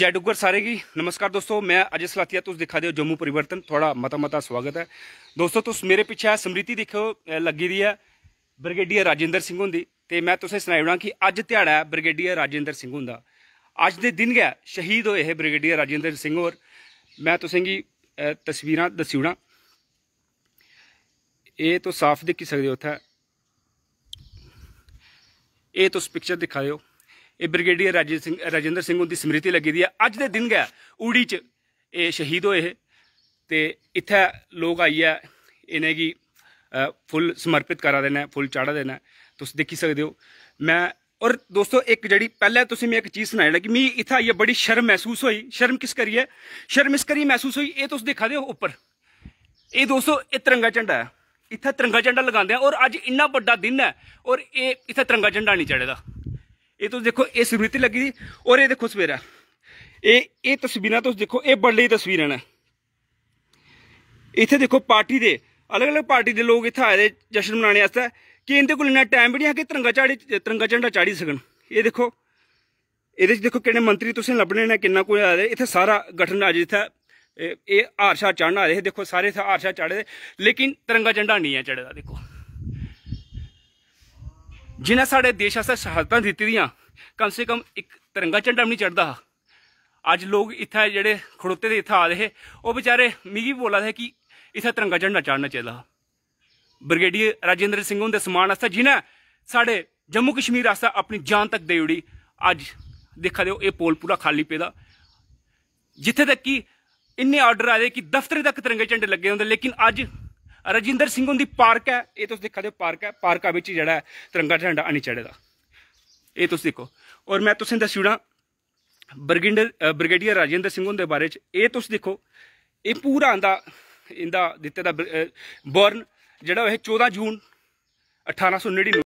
ਜੈ ਡੁੱਗਰ ਸਾਰੇ ਕੀ ਨਮਸਕਾਰ ਦੋਸਤੋ ਮੈਂ ਅਜੇ ਸਲਾਤੀਆ ਤੁਸ ਦਿਖਾ ਦਿਓ ਜੰਮੂ ਪਰਿਵਰਤਨ ਥੋੜਾ ਮਤਾ ਮਤਾ ਸਵਾਗਤ ਹੈ ਦੋਸਤੋ ਤੁਸ ਮੇਰੇ ਪਿੱਛੇ ਆ ਸਮ੍ਰਿਤੀ ਦੇਖੋ ਲੱਗੀ ਦੀ ਹੈ ਬ੍ਰਿਗੇਡੀਅਰ ਰਾਜਿੰਦਰ ਸਿੰਘ ਹੁੰਦੀ ਤੇ ਮੈਂ ਤੁਸੇ ਸੁਣਾਉਣਾ ਕਿ ਅੱਜ ਦਿਹਾੜਾ ਹੈ ਬ੍ਰਿਗੇਡੀਅਰ ਰਾਜਿੰਦਰ ਸਿੰਘ ਹੁੰਦਾ ਅੱਜ ਦੇ ਦਿਨ ਗਿਆ ਸ਼ਹੀਦ ਹੋਏ ਹੈ ਬ੍ਰਿਗੇਡੀਅਰ ਰਾਜਿੰਦਰ ਸਿੰਘ ਹੋਰ ਮੈਂ ਤੁਸੀਂ ਕੀ ਤਸਵੀਰਾਂ ਦਸਿਉਣਾ ਇਹ ਤੋਂ ਸਾਫ਼ ਦੇਖ ਸਕਦੇ ਹੋ ਉੱਥੇ ਇਹ ਤੁਸੀਂ ਪਿਕਚਰ ਦਿਖਾਇਓ ਇਹ ਬ੍ਰਿਗੇਡੀਅਰ ਰਾਜੇ ਸਿੰਘ ਰਜਿੰਦਰ ਸਿੰਘ ਦੀ ਸਮ੍ਰਿਤੀ ਲੱਗੀ ਦੀ ਆ ਅੱਜ ਦੇ ਦਿਨ ਗਿਆ ਊੜੀ ਚ ਇਹ ਸ਼ਹੀਦ ਹੋਏ ਤੇ ਇੱਥੇ ਲੋਕ ਆਈ ਆ ਇਹਨੇ ਕੀ ਫੁੱਲ ਸਮਰਪਿਤ ਕਰਾ ਦੇਣਾ ਫੁੱਲ ਚਾੜਾ ਦੇਣਾ ਤੁਸੀਂ ਦੇਖੀ ਸਕਦੇ ਹੋ ਮੈਂ ਔਰ ਦੋਸਤੋ ਇੱਕ ਜਿਹੜੀ ਪਹਿਲਾਂ ਤੁਸੀਂ ਮੈਂ ਇੱਕ ਚੀਜ਼ ਸੁਣਾਈ ਲੱਗੀ ਮੈਂ ਇੱਥੇ ਆਈ ਬੜੀ ਸ਼ਰਮ ਮਹਿਸੂਸ ਹੋਈ ਸ਼ਰਮ ਕਿਸ ਕਰੀ ਹੈ ਸ਼ਰਮ ਇਸ ਕਰੀ ਮਹਿਸੂਸ ਹੋਈ ਇਹ ਤੁਸੀਂ ਦੇਖਾ ਦਿਓ ਉੱਪਰ ਇਹ ਦੋਸਤੋ ਇਹ ਤਿਰੰਗਾ ਝੰਡਾ ਹੈ ਇੱਥੇ ਤਿਰੰਗਾ ਝੰਡਾ ਲਗਾਉਂਦੇ ਆ ਔਰ ਅੱਜ ਇੰਨਾ ਵੱਡਾ ਦਿਨ ਹੈ ਔਰ ਇਹ ਇੱਥੇ ਤਿਰੰਗਾ ਝੰਡਾ ਨਹੀਂ ਚੜੇਦਾ ਇਹ ਤੁਸੀਂ ਦੇਖੋ ਇਹ ਸਮ੍ਰਿਤੀ ਲੱਗੀ ਦੀ ਔਰ ਇਹ ਦੇਖੋ ਸਵੇਰਾ ਇਹ ਇਹ ਤਸਵੀਰਾਂ ਤੁਸੀਂ ਦੇਖੋ ਇਹ ਬੜੀ ਤਸਵੀਰਾਂ ਨੇ ਇੱਥੇ ਦੇਖੋ ਪਾਰਟੀ ਦੇ ਅਲੱਗ-ਅਲੱਗ ਪਾਰਟੀ ਦੇ ਲੋਕ ਇੱਥੇ ਆਏ ਦੇ ਜਸ਼ਨ ਮਨਾਉਣ ਵਾਸਤੇ ਕਿ ਇਹਦੇ ਕੋਲ ਇੰਨਾ ਟਾਈਮ ਵੀ ਨਹੀਂ ਹੈ ਕਿ ਤਿਰੰਗਾ ਚਾੜੀ ਤਿਰੰਗਾ ਝੰਡਾ ਚਾੜੀ ਸਕਣ ਇਹ ਦੇਖੋ ਇਹਦੇ 'ਚ ਦੇਖੋ ਕਿਹੜੇ ਮੰਤਰੀ ਤੁਸੀਂ ਲੱਭਣੇ ਨੇ ਕਿੰਨਾ ਕੋਈ ਆਇਆ ਇੱਥੇ ਸਾਰਾ ਗਠਨ ਅੱਜ ਇੱਥੇ ਇਹ ਹਾਰਸ਼ਾ ਚੜਨ ਆਏ ਦੇਖੋ ਸਾਰੇ ਹਾਰਸ਼ਾ ਚੜੇ ਲੇਕਿਨ ਤਿਰੰਗਾ ਝੰਡਾ ਨਹੀਂ ਹੈ ਚੜਦਾ ਦੇਖੋ ਜਿਨ੍ਹਾਂ ਸਾਡੇ ਦੇਸ਼ ਆਸਤੇ ਸਹਾਇਤਾ ਦਿੱਤੀ ਦੀਆਂ ਕਮ ਸੇ ਕਮ ਇੱਕ ਤਿਰੰਗਾ ਝੰਡਾ ਵੀ ਨਹੀਂ ਚੜਦਾ ਅੱਜ ਲੋਕ ਇੱਥੇ ਜਿਹੜੇ ਖੜੋਤੇ ਦੇ ਇੱਥੇ ਆ ਰਹੇ ਉਹ ਵਿਚਾਰੇ ਮਿਗੀ ਬੋਲਾ ਦੇ ਕਿ ਇੱਥੇ ਤਿਰੰਗਾ ਝੰਡਾ ਚੜਨਾ ਚਾਹੀਦਾ ਬ੍ਰਿਗੇਡੀਅਰ ਰਾਜੇਂਦਰ ਸਿੰਘ ਉਹਦੇ ਸਮਾਨ ਆਸਤੇ ਜਿਨ੍ਹਾਂ ਸਾਡੇ ਜੰਮੂ ਕਸ਼ਮੀਰ ਆਸਤੇ ਆਪਣੀ ਜਾਨ ਤੱਕ ਦੇ ਉੜੀ ਅੱਜ ਦੇਖਾ ਦਿਓ ਇਹ ਪੋਲ ਪੂਰਾ ਖਾਲੀ ਪੇਦਾ ਜਿੱਥੇ ਤੱਕ ਕਿ ਇੰਨੇ ਆਰਡਰ ਆਏ ਕਿ ਦਫ਼ਤਰ ਤੱਕ ਤਿਰੰਗੇ ਝੰਡੇ ਲੱਗੇ ਹੁੰਦੇ ਲੇਕਿਨ ਅੱਜ ਰਜਿੰਦਰ ਸਿੰਘ ਹੁੰਦੀ ਪਾਰਕ ਹੈ ਇਹ ਤੁਸੀਂ ਦੇਖਾ ਦਿਓ ਪਾਰਕ ਹੈ ਪਾਰਕਾ ਵਿੱਚ ਜਿਹੜਾ ਤਿਰੰਗਾ ਝੰਡਾ ਅਣੀ ਚੜੇਦਾ ਇਹ ਤੁਸੀਂ ਦੇਖੋ ਔਰ ਮੈਂ ਤੁਸੀਂ ਦੱਸੂਣਾ ਬਰਗਿੰਡਰ ਬ੍ਰਿਗੇਡੀਅਰ ਰਾਜਿੰਦਰ ਸਿੰਘ ਦੇ ਬਾਰੇ ਚ ਇਹ ਤੁਸੀਂ ਦੇਖੋ ਇਹ ਪੂਰਾ ਆਂਦਾ ਇਹਦਾ ਦਿੱਤੇ ਦਾ ਬਰਨ ਜਿਹੜਾ ਇਹ 14 ਜੂਨ 1899